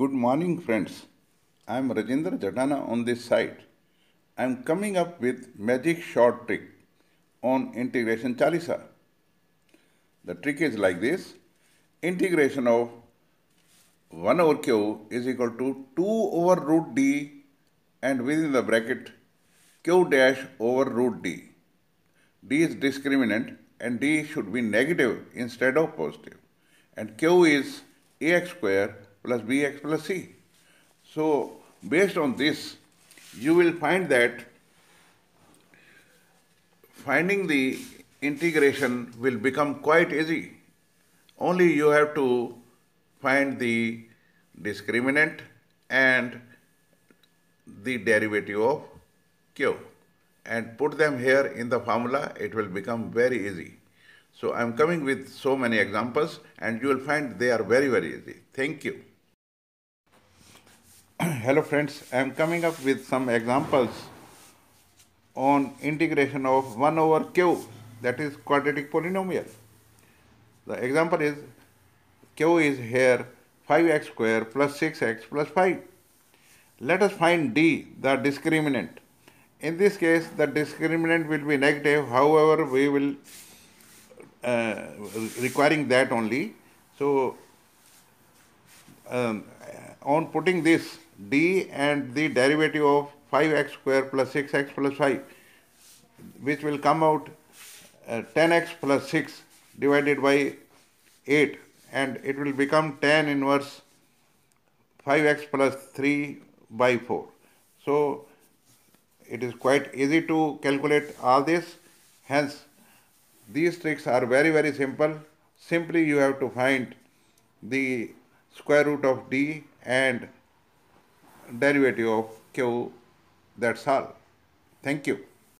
Good morning, friends. I am Rajendra Jatana on this side. I am coming up with magic short trick on integration chalisa. The trick is like this. Integration of 1 over q is equal to 2 over root d and within the bracket q dash over root d. d is discriminant and d should be negative instead of positive and q is ax square plus bx plus c. So based on this, you will find that finding the integration will become quite easy. Only you have to find the discriminant and the derivative of q and put them here in the formula it will become very easy so I'm coming with so many examples and you will find they are very, very easy. Thank you. Hello friends, I'm coming up with some examples on integration of 1 over q that is quadratic polynomial. The example is q is here 5x square plus 6x plus 5. Let us find d, the discriminant. In this case, the discriminant will be negative, however, we will uh, requiring that only. So um, uh, on putting this d and the derivative of 5x square plus 6x plus 5 which will come out uh, 10x plus 6 divided by 8 and it will become 10 inverse 5x plus 3 by 4. So it is quite easy to calculate all this hence these tricks are very very simple. Simply you have to find the square root of d and derivative of q. That's all. Thank you.